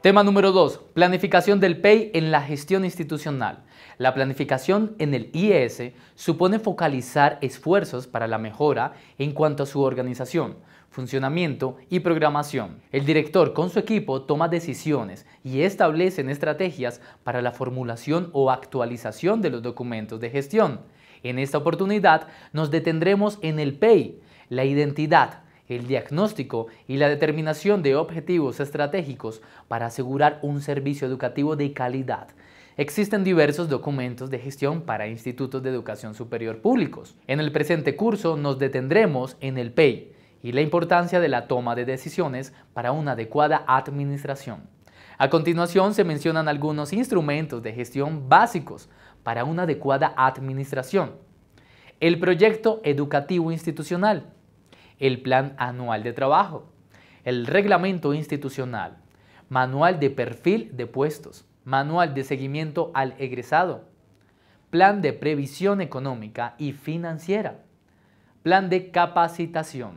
Tema número 2. Planificación del PEI en la gestión institucional. La planificación en el IES supone focalizar esfuerzos para la mejora en cuanto a su organización, funcionamiento y programación. El director con su equipo toma decisiones y establecen estrategias para la formulación o actualización de los documentos de gestión. En esta oportunidad nos detendremos en el PEI, la identidad, el diagnóstico y la determinación de objetivos estratégicos para asegurar un servicio educativo de calidad. Existen diversos documentos de gestión para institutos de educación superior públicos. En el presente curso nos detendremos en el PEI y la importancia de la toma de decisiones para una adecuada administración. A continuación se mencionan algunos instrumentos de gestión básicos para una adecuada administración. El proyecto educativo institucional, el Plan Anual de Trabajo, el Reglamento Institucional, Manual de Perfil de Puestos, Manual de Seguimiento al Egresado, Plan de Previsión Económica y Financiera, Plan de Capacitación,